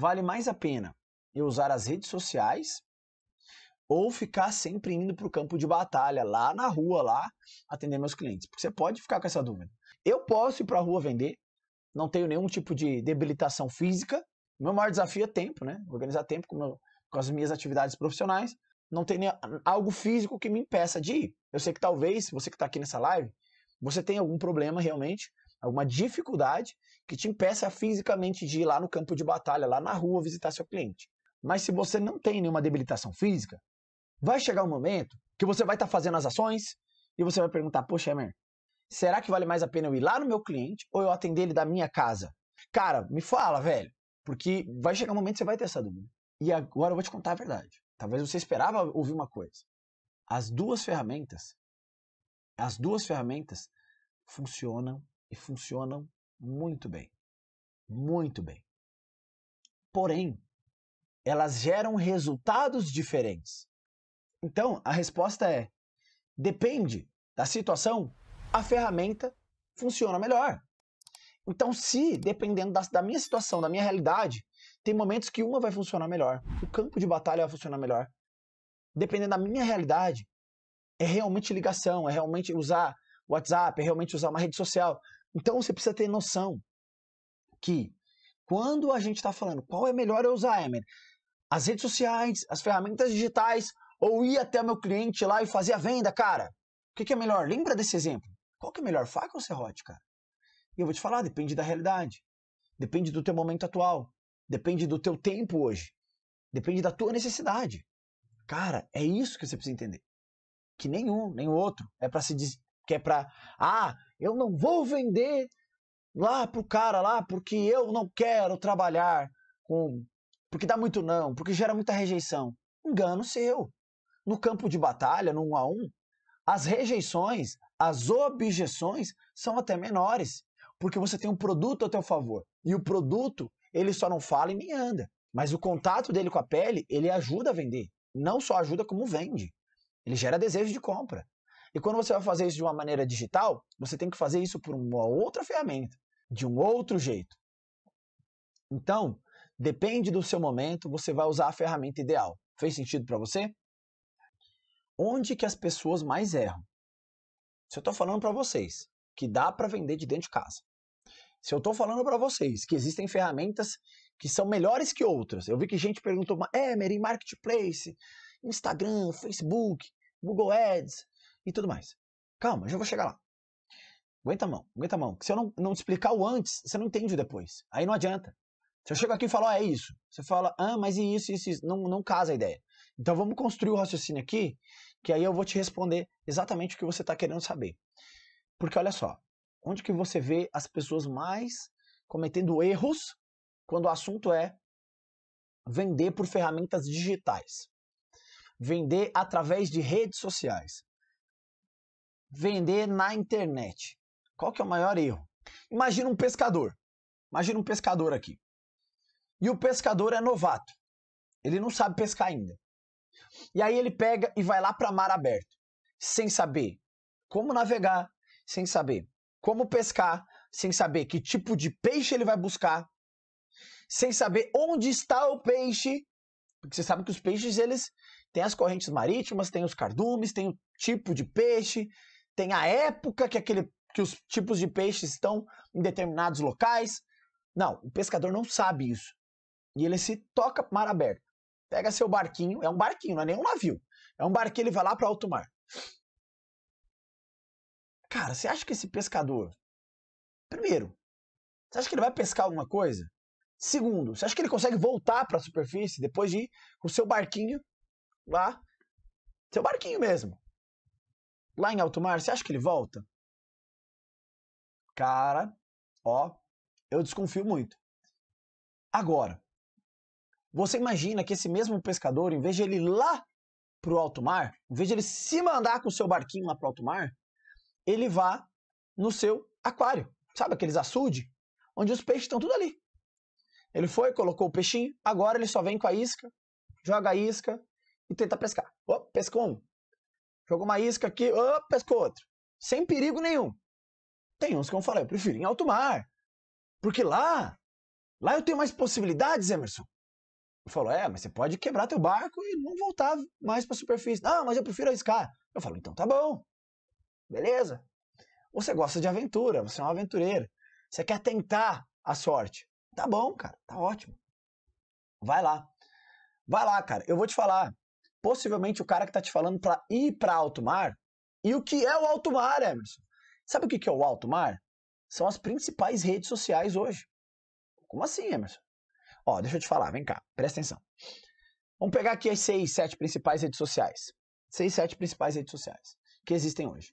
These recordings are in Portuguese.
vale mais a pena eu usar as redes sociais ou ficar sempre indo para o campo de batalha, lá na rua, lá, atender meus clientes? Porque você pode ficar com essa dúvida. Eu posso ir para a rua vender, não tenho nenhum tipo de debilitação física. Meu maior desafio é tempo, né? Organizar tempo com, meu, com as minhas atividades profissionais. Não tem algo físico que me impeça de ir. Eu sei que talvez, você que está aqui nessa live, você tem algum problema realmente alguma é dificuldade que te impeça fisicamente de ir lá no campo de batalha, lá na rua visitar seu cliente. Mas se você não tem nenhuma debilitação física, vai chegar um momento que você vai estar tá fazendo as ações e você vai perguntar: Poxa, Emer, será que vale mais a pena eu ir lá no meu cliente ou eu atender ele da minha casa? Cara, me fala, velho, porque vai chegar um momento que você vai ter essa dúvida. E agora eu vou te contar a verdade. Talvez você esperava ouvir uma coisa. As duas ferramentas, as duas ferramentas funcionam e funcionam muito bem. Muito bem. Porém, elas geram resultados diferentes. Então, a resposta é: depende da situação, a ferramenta funciona melhor. Então, se dependendo da, da minha situação, da minha realidade, tem momentos que uma vai funcionar melhor, o campo de batalha vai funcionar melhor. Dependendo da minha realidade, é realmente ligação, é realmente usar WhatsApp, é realmente usar uma rede social. Então você precisa ter noção que quando a gente está falando qual é melhor eu usar, Emer, as redes sociais, as ferramentas digitais ou ir até o meu cliente lá e fazer a venda, cara? O que, que é melhor? Lembra desse exemplo? Qual que é melhor, faca ou serrote, cara? E eu vou te falar, depende da realidade, depende do teu momento atual, depende do teu tempo hoje, depende da tua necessidade. Cara, é isso que você precisa entender. Que nenhum, nem outro é para se que é para, ah, eu não vou vender lá pro cara lá porque eu não quero trabalhar com, porque dá muito não, porque gera muita rejeição. Engano seu. No campo de batalha, no um a um, as rejeições, as objeções são até menores, porque você tem um produto a teu favor. E o produto, ele só não fala e nem anda. Mas o contato dele com a pele, ele ajuda a vender. Não só ajuda, como vende. Ele gera desejo de compra. E quando você vai fazer isso de uma maneira digital, você tem que fazer isso por uma outra ferramenta, de um outro jeito. Então, depende do seu momento, você vai usar a ferramenta ideal. Fez sentido para você? Onde que as pessoas mais erram? Se eu estou falando para vocês que dá para vender de dentro de casa, se eu estou falando para vocês que existem ferramentas que são melhores que outras, eu vi que gente perguntou, é, Marketplace, Instagram, Facebook, Google Ads, e tudo mais. Calma, já vou chegar lá. Aguenta a mão, aguenta a mão. Se eu não, não te explicar o antes, você não entende o depois. Aí não adianta. Se eu chego aqui e falo, ah, é isso. Você fala, ah, mas e isso, isso, isso. Não, não casa a ideia. Então vamos construir o raciocínio aqui, que aí eu vou te responder exatamente o que você está querendo saber. Porque olha só, onde que você vê as pessoas mais cometendo erros quando o assunto é vender por ferramentas digitais? Vender através de redes sociais vender na internet. Qual que é o maior erro? Imagina um pescador. Imagina um pescador aqui. E o pescador é novato. Ele não sabe pescar ainda. E aí ele pega e vai lá para mar aberto, sem saber como navegar, sem saber como pescar, sem saber que tipo de peixe ele vai buscar, sem saber onde está o peixe, porque você sabe que os peixes eles têm as correntes marítimas, têm os cardumes, têm o tipo de peixe, tem a época que, aquele, que os tipos de peixes estão em determinados locais. Não, o pescador não sabe isso. E ele se toca mar aberto. Pega seu barquinho, é um barquinho, não é nem um navio. É um barquinho, ele vai lá para alto mar. Cara, você acha que esse pescador. Primeiro, você acha que ele vai pescar alguma coisa? Segundo, você acha que ele consegue voltar para a superfície depois de ir com o seu barquinho lá? Seu barquinho mesmo lá em alto mar, você acha que ele volta? Cara, ó, eu desconfio muito. Agora, você imagina que esse mesmo pescador, em vez de ele ir lá pro alto mar, em vez de ele se mandar com o seu barquinho lá pro alto mar, ele vá no seu aquário. Sabe aqueles açudes? Onde os peixes estão tudo ali. Ele foi, colocou o peixinho, agora ele só vem com a isca, joga a isca e tenta pescar. Opa, pescou um. Jogou uma isca aqui, oh, pescou outro. Sem perigo nenhum. Tem uns que eu falar, eu prefiro em alto mar. Porque lá, lá eu tenho mais possibilidades, Emerson. Eu falo, é, mas você pode quebrar teu barco e não voltar mais para a superfície. Não, mas eu prefiro arriscar. Eu falo, então tá bom. Beleza. Você gosta de aventura, você é um aventureiro. Você quer tentar a sorte. Tá bom, cara, tá ótimo. Vai lá. Vai lá, cara. Eu vou te falar possivelmente o cara que está te falando para ir para alto mar. E o que é o alto mar, Emerson? Sabe o que é o alto mar? São as principais redes sociais hoje. Como assim, Emerson? Ó, deixa eu te falar, vem cá, presta atenção. Vamos pegar aqui as seis, sete principais redes sociais. Seis, sete principais redes sociais que existem hoje.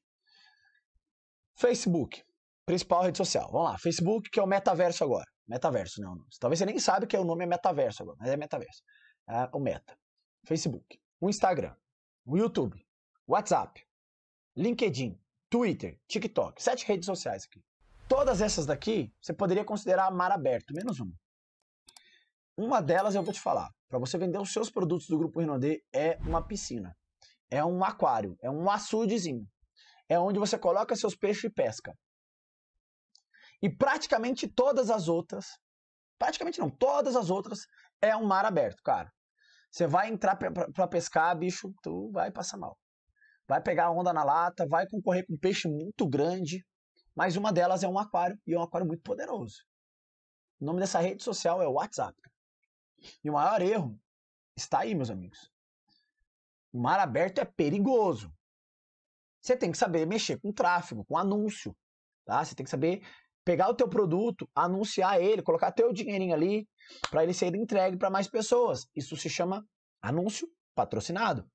Facebook, principal rede social. Vamos lá, Facebook, que é o metaverso agora. Metaverso, não. Talvez você nem saiba que é o nome é metaverso agora, mas é metaverso. É o meta. Facebook o Instagram, o YouTube, WhatsApp, LinkedIn, Twitter, TikTok, sete redes sociais aqui. Todas essas daqui você poderia considerar mar aberto, menos uma. Uma delas eu vou te falar. Para você vender os seus produtos do Grupo Renaudet é uma piscina, é um aquário, é um açudezinho. É onde você coloca seus peixes e pesca. E praticamente todas as outras, praticamente não, todas as outras é um mar aberto, cara. Você vai entrar para pescar, bicho, tu vai passar mal. Vai pegar onda na lata, vai concorrer com um peixe muito grande, mas uma delas é um aquário, e é um aquário muito poderoso. O nome dessa rede social é o WhatsApp. E o maior erro está aí, meus amigos. O mar aberto é perigoso. Você tem que saber mexer com tráfego, com anúncio. Tá? Você tem que saber pegar o teu produto, anunciar ele, colocar teu dinheirinho ali para ele ser entregue para mais pessoas. Isso se chama anúncio patrocinado.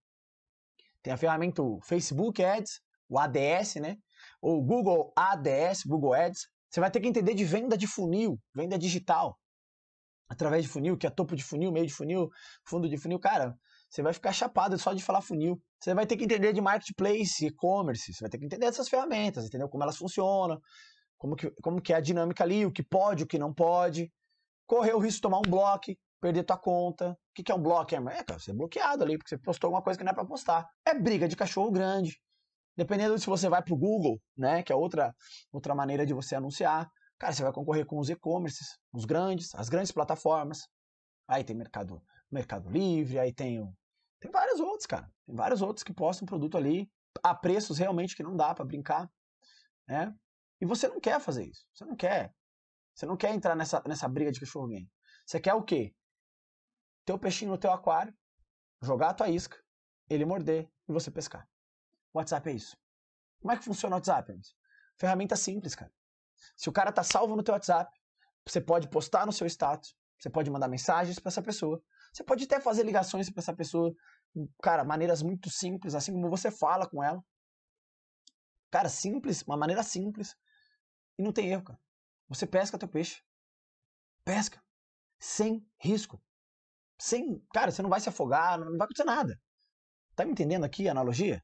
Tem a ferramenta Facebook Ads, o ADS, né? Ou Google ADS, Google Ads. Você vai ter que entender de venda de funil, venda digital. Através de funil, que é topo de funil, meio de funil, fundo de funil, cara, você vai ficar chapado só de falar funil. Você vai ter que entender de marketplace, e-commerce, você vai ter que entender essas ferramentas, entendeu? Como elas funcionam, como que, como que é a dinâmica ali, o que pode, o que não pode. Correr o risco de tomar um bloco, perder tua conta. O que, que é um bloco? É, cara, você é bloqueado ali, porque você postou alguma coisa que não é pra postar. É briga de cachorro grande. Dependendo se você vai pro Google, né, que é outra, outra maneira de você anunciar. Cara, você vai concorrer com os e-commerces, os grandes, as grandes plataformas. Aí tem mercado, mercado Livre, aí tem Tem vários outros, cara. Tem vários outros que postam produto ali a preços realmente que não dá para brincar, né? E você não quer fazer isso. Você não quer. Você não quer entrar nessa, nessa briga de cachorro alguém. Você quer o quê? Ter o peixinho no teu aquário, jogar a tua isca, ele morder e você pescar. O WhatsApp é isso. Como é que funciona o WhatsApp? Ferramenta simples, cara. Se o cara tá salvo no teu WhatsApp, você pode postar no seu status, você pode mandar mensagens para essa pessoa, você pode até fazer ligações para essa pessoa, cara, maneiras muito simples, assim como você fala com ela. Cara, simples, uma maneira simples não tem erro, cara. Você pesca teu peixe. Pesca. Sem risco. Sem. Cara, você não vai se afogar, não vai acontecer nada. Tá me entendendo aqui a analogia?